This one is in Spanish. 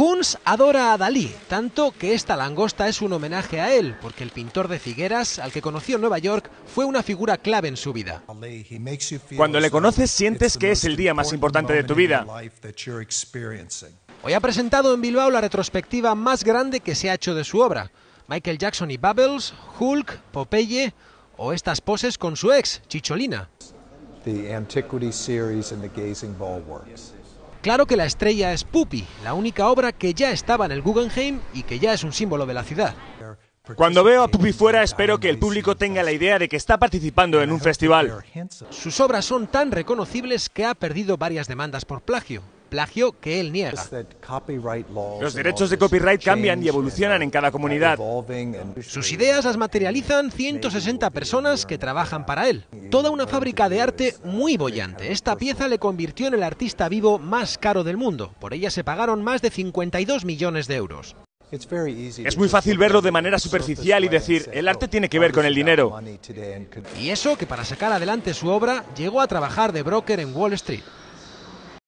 Kunz adora a Dalí, tanto que esta langosta es un homenaje a él, porque el pintor de Figueras, al que conoció en Nueva York, fue una figura clave en su vida. Cuando le conoces sientes que es el día más importante de tu vida. Hoy ha presentado en Bilbao la retrospectiva más grande que se ha hecho de su obra. Michael Jackson y Bubbles, Hulk, Popeye o estas poses con su ex, Chicholina. Claro que la estrella es Pupi, la única obra que ya estaba en el Guggenheim y que ya es un símbolo de la ciudad. Cuando veo a Pupi fuera, espero que el público tenga la idea de que está participando en un festival. Sus obras son tan reconocibles que ha perdido varias demandas por plagio plagio que él niega. Los derechos de copyright cambian y evolucionan en cada comunidad. Sus ideas las materializan 160 personas que trabajan para él. Toda una fábrica de arte muy bollante. Esta pieza le convirtió en el artista vivo más caro del mundo. Por ella se pagaron más de 52 millones de euros. Es muy fácil verlo de manera superficial y decir, el arte oh, tiene que ver con el dinero. Y eso que para sacar adelante su obra llegó a trabajar de broker en Wall Street.